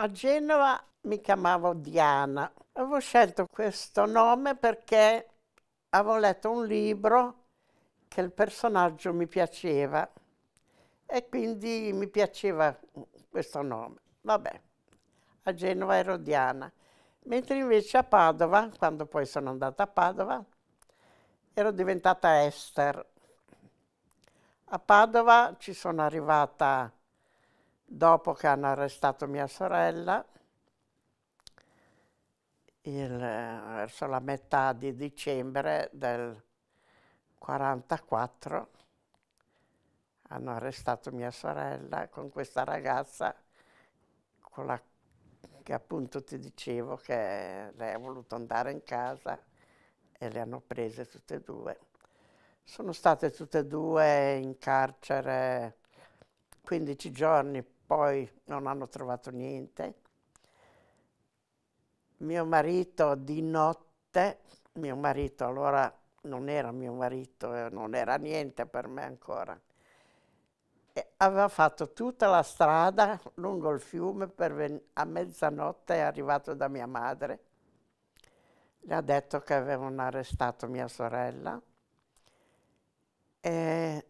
A Genova mi chiamavo Diana. Avevo scelto questo nome perché avevo letto un libro che il personaggio mi piaceva e quindi mi piaceva questo nome. Vabbè, a Genova ero Diana, mentre invece a Padova, quando poi sono andata a Padova, ero diventata Esther. A Padova ci sono arrivata Dopo che hanno arrestato mia sorella, il, verso la metà di dicembre del 1944, hanno arrestato mia sorella con questa ragazza con la, che appunto ti dicevo che lei ha voluto andare in casa e le hanno prese tutte e due. Sono state tutte e due in carcere 15 giorni poi non hanno trovato niente. Mio marito di notte, mio marito allora non era mio marito, eh, non era niente per me ancora, e aveva fatto tutta la strada lungo il fiume, per a mezzanotte è arrivato da mia madre. Le ha detto che avevano arrestato mia sorella e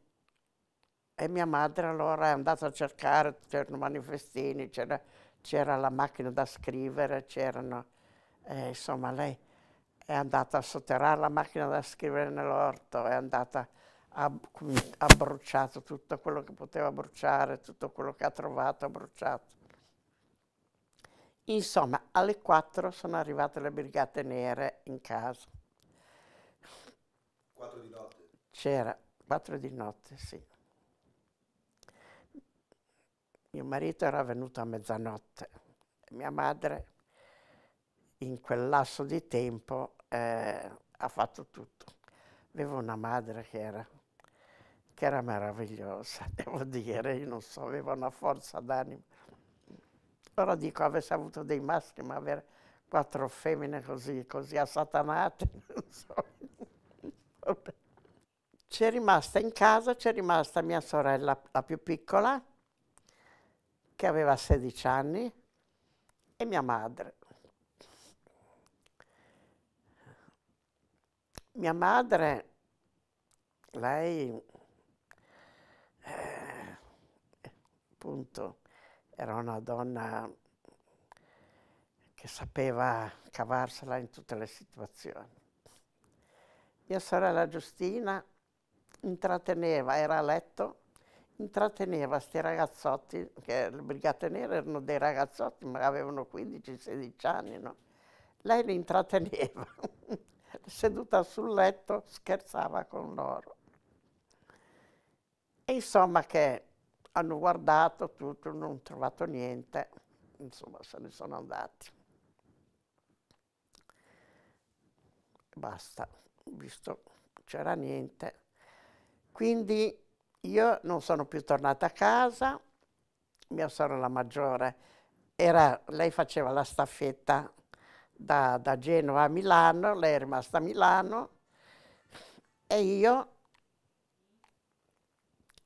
e mia madre allora è andata a cercare, c'erano manifestini, c'era, la macchina da scrivere, c'erano, eh, insomma lei è andata a sotterrare la macchina da scrivere nell'orto, è andata, ha, mm, ha bruciato tutto quello che poteva bruciare, tutto quello che ha trovato ha bruciato. Insomma, alle 4 sono arrivate le brigate nere in casa. 4 di notte? C'era, 4 di notte, sì. Mio marito era venuto a mezzanotte. Mia madre in quel lasso di tempo eh, ha fatto tutto. Avevo una madre che era, che era meravigliosa, devo dire, io non so, aveva una forza d'animo. Ora dico, avesse avuto dei maschi, ma avere quattro femmine così, così assatanate, non so. C'è rimasta in casa, c'è rimasta mia sorella, la più piccola, che aveva 16 anni, e mia madre. Mia madre, lei, eh, appunto, era una donna che sapeva cavarsela in tutte le situazioni. Mia sorella Giustina intratteneva, era a letto, intratteneva questi ragazzotti, che le Brigate Nere erano dei ragazzotti, ma avevano 15-16 anni, no? Lei li intratteneva, seduta sul letto scherzava con loro. E insomma che hanno guardato tutto, non hanno trovato niente, insomma se ne sono andati. Basta, visto c'era niente. Quindi io non sono più tornata a casa, mia sorella maggiore, era, lei faceva la staffetta da, da Genova a Milano, lei è rimasta a Milano e io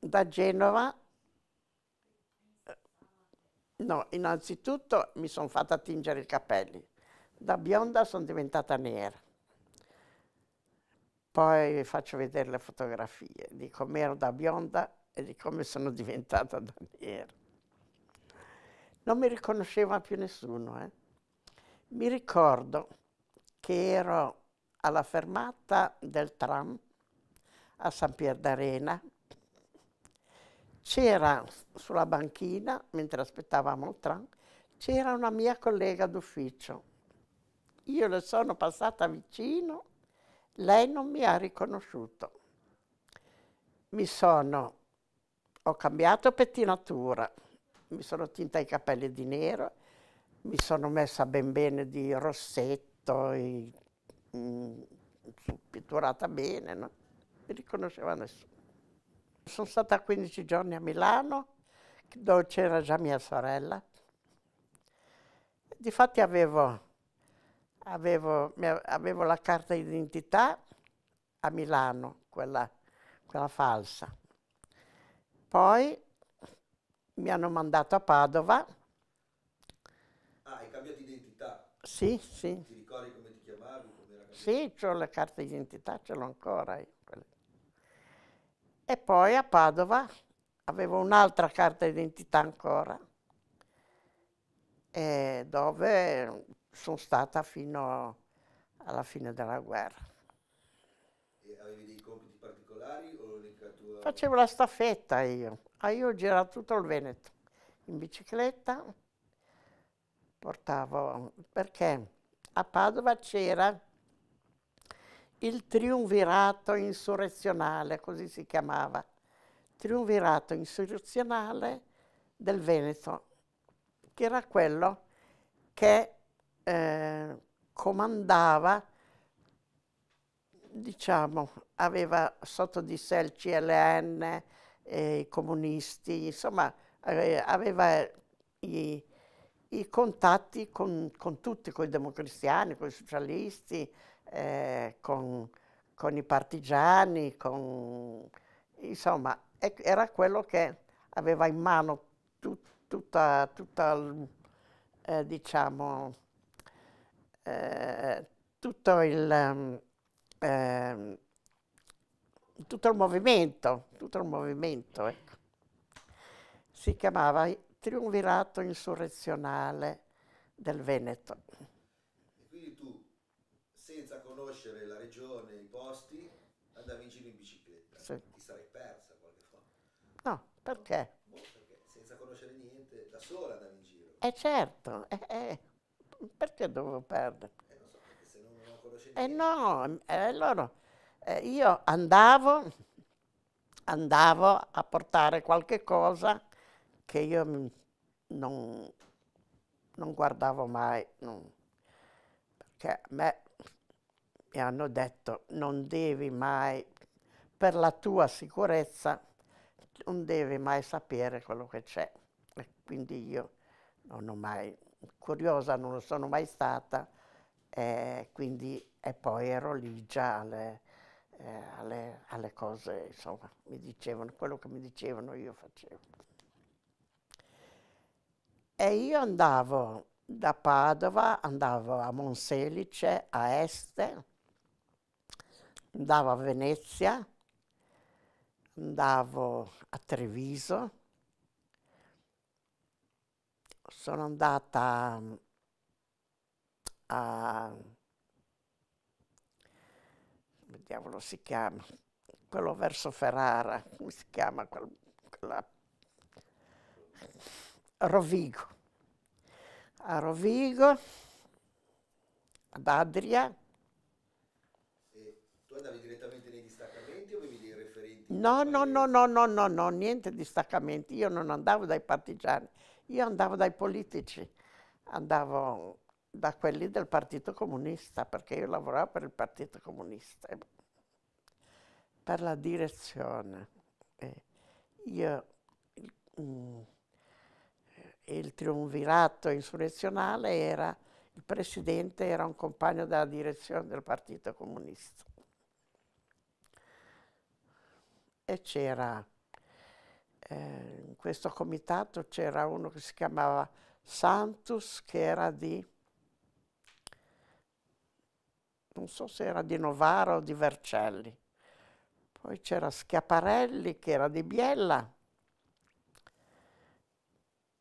da Genova eh, No, innanzitutto mi sono fatta tingere i capelli. Da bionda sono diventata nera. Poi vi faccio vedere le fotografie di come ero da bionda e di come sono diventata da nera. Non mi riconosceva più nessuno. Eh. Mi ricordo che ero alla fermata del tram a San Pier d'Arena. C'era sulla banchina, mentre aspettavamo il tram, c'era una mia collega d'ufficio. Io le sono passata vicino lei non mi ha riconosciuto. Mi sono, ho cambiato pettinatura, mi sono tinta i capelli di nero, mi sono messa ben bene di rossetto, e, mh, mm, pitturata bene, no? Mi riconosceva nessuno. Sono stata 15 giorni a Milano, dove c'era già mia sorella. Difatti avevo Avevo, avevo la carta d'identità a Milano, quella, quella falsa. Poi mi hanno mandato a Padova. Ah, hai cambiato identità? Sì, sì. Ti ricordi come ti chiamavi? sì, ho la carta d'identità, ce l'ho ancora. Eh, e poi a Padova avevo un'altra carta d'identità ancora, eh, dove sono stata fino alla fine della guerra. E avevi dei compiti particolari o l'unica tua... Facevo la staffetta io. Ah, io ho girato tutto il Veneto in bicicletta, portavo... perché a Padova c'era il triunvirato insurrezionale, così si chiamava, triunvirato insurrezionale del Veneto, che era quello che eh, comandava, diciamo, aveva sotto di sé il CLN, eh, i comunisti, insomma, aveva i, i contatti con, con, tutti, con i democristiani, con i socialisti, eh, con, con i partigiani, con, insomma, era quello che aveva in mano tut, tutta, tutta eh, diciamo, eh, tutto, il, eh, tutto il movimento, tutto il movimento ecco. si chiamava Triunvirato Insurrezionale del Veneto. E quindi tu, senza conoscere la regione, i posti, andavi in giro in bicicletta, sì. ti sarei persa qualche volta. No, perché? No? Boh, perché senza conoscere niente, da sola andavi in giro. Eh certo, eh, eh, perché dovevo perdere? Eh, so, Eh no, eh, allora eh, io andavo, andavo a portare qualche cosa che io non, non guardavo mai, non, perché a me mi hanno detto non devi mai, per la tua sicurezza, non devi mai sapere quello che c'è. quindi io non ho mai, curiosa non lo sono mai stata, eh, quindi, e poi ero lì già alle, eh, alle, alle cose, insomma, mi dicevano, quello che mi dicevano io facevo. E io andavo da Padova, andavo a Monselice, a Este, andavo a Venezia, andavo a Treviso, sono andata mm, a... come diavolo si chiama? Quello verso Ferrara, come si chiama? Quella... Rovigo. A Rovigo, ad Adria. E tu andavi direttamente nei distaccamenti o avevi dei referenti? No, no, no, no, no, no, no, niente distaccamenti. Io non andavo dai partigiani io andavo dai politici, andavo da quelli del Partito Comunista, perché io lavoravo per il Partito Comunista, per la direzione. Eh, io, mm, il, triunvirato insurrezionale era, il presidente era un compagno della direzione del Partito Comunista. E c'era eh, in questo comitato c'era uno che si chiamava Santus, che era di, non so se era di Novara o di Vercelli. Poi c'era Schiaparelli, che era di Biella.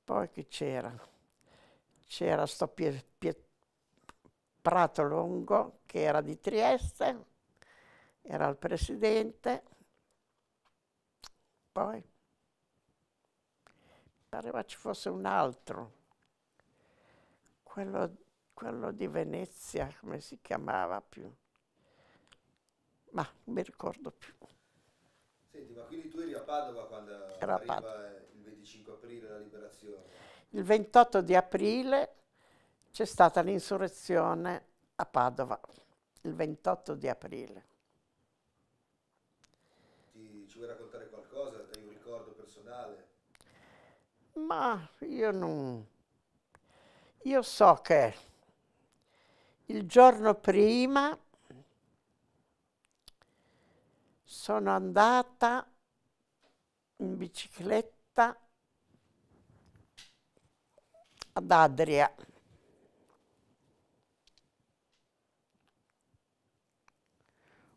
Poi chi c'era? C'era sto Piet, Piet, Prato Lungo, che era di Trieste, era il presidente. Poi Pareva ci fosse un altro, quello, quello di Venezia, come si chiamava più. Ma non mi ricordo più. Senti, ma quindi tu eri a Padova quando Era arriva Padova. il 25 aprile la liberazione? Il 28 di aprile c'è stata l'insurrezione a Padova, il 28 di aprile. Ma io non... Io so che il giorno prima sono andata in bicicletta ad Adria.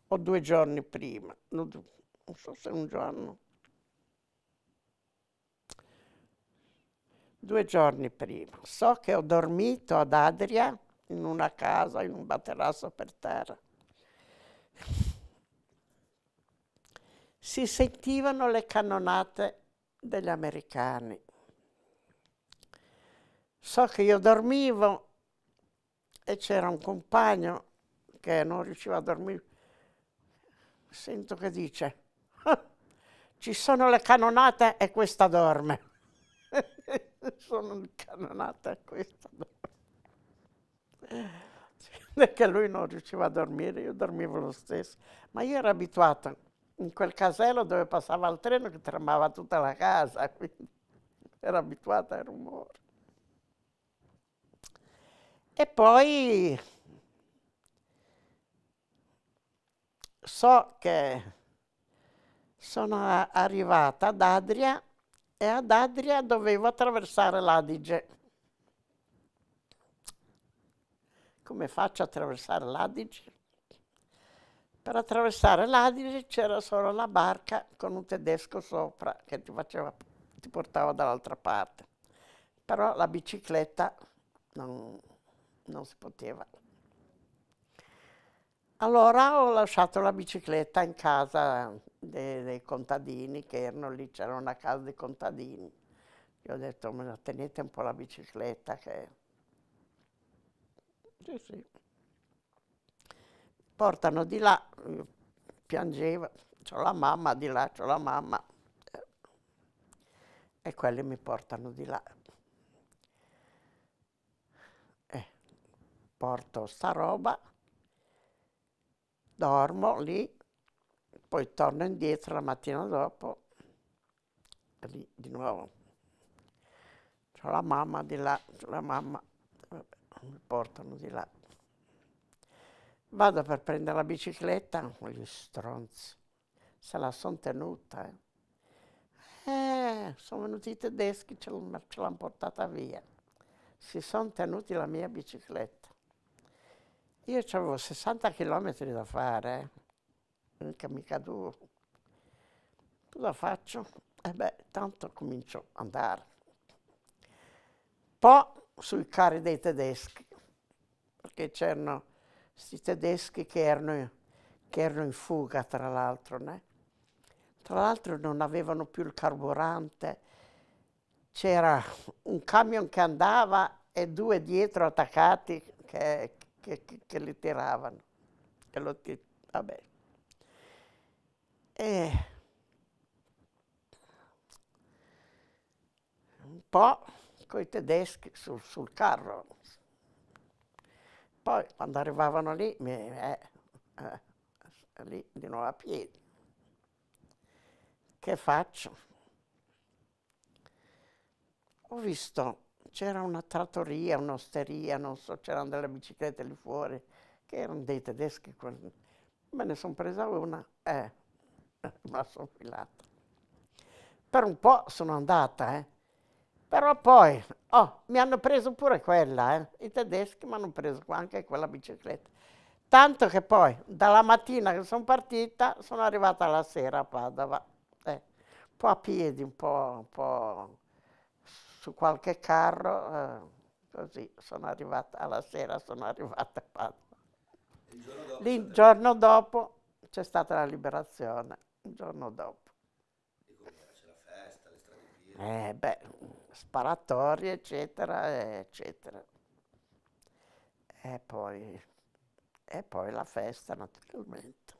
O due giorni prima, non so se un giorno. due giorni prima. So che ho dormito ad Adria in una casa, in un materasso per terra. Si sentivano le cannonate degli americani. So che io dormivo e c'era un compagno che non riusciva a dormire. Sento che dice, ah, ci sono le cannonate e questa dorme. sono incanonata a questa. che lui non riusciva a dormire, io dormivo lo stesso. Ma io ero abituata in quel casello dove passava il treno che tremava tutta la casa, quindi ero abituata ai rumori. E poi so che sono arrivata ad Adria e ad Adria dovevo attraversare l'Adige. Come faccio ad attraversare l'Adige? Per attraversare l'Adige c'era solo la barca con un tedesco sopra che ti, faceva, ti portava dall'altra parte. Però la bicicletta non, non si poteva. Allora ho lasciato la bicicletta in casa dei, dei contadini che erano lì, c'era una casa di contadini. Gli ho detto, me la tenete un po' la bicicletta che... Sì, sì. Portano di là, piangeva, c'ho la mamma di là, c'ho la mamma. E quelli mi portano di là. porto sta roba, dormo lì, poi torno indietro la mattina dopo, lì di nuovo. C'ho la mamma di là, c'ho la mamma, mi portano di là. Vado per prendere la bicicletta, gli stronzi, se la sono tenuta. Eh. eh sono venuti i tedeschi, ce l'hanno portata via. Si sono tenuti la mia bicicletta. Io avevo 60 km da fare. Eh mica mica duro. Cosa faccio? E eh beh, tanto comincio ad andare. Poi sui carri dei tedeschi, perché c'erano questi tedeschi che erano, che erano, in fuga, tra l'altro. Né? Tra l'altro non avevano più il carburante, c'era un camion che andava e due dietro attaccati che, che, che, che li tiravano. Che lo, vabbè, e eh. un po' con i tedeschi sul, sul carro. Poi quando arrivavano lì, mi, eh, eh, lì di nuovo a piedi. Che faccio? Ho visto, c'era una trattoria, un'osteria, non so, c'erano delle biciclette lì fuori, che erano dei tedeschi. Me ne sono presa una. Eh, ma sono filata. Per un po' sono andata, eh. Però poi, oh, mi hanno preso pure quella, eh. I tedeschi mi hanno preso anche quella bicicletta. Tanto che poi, dalla mattina che sono partita, sono arrivata la sera a Padova. Eh. Un po' a piedi, un po', un po su qualche carro, eh. così sono arrivata, alla sera sono arrivata a Padova. Il giorno dopo c'è stata la liberazione il giorno dopo. E come la festa, le strade piene? Eh beh, sparatorie, eccetera, eccetera. E poi, e poi la festa naturalmente.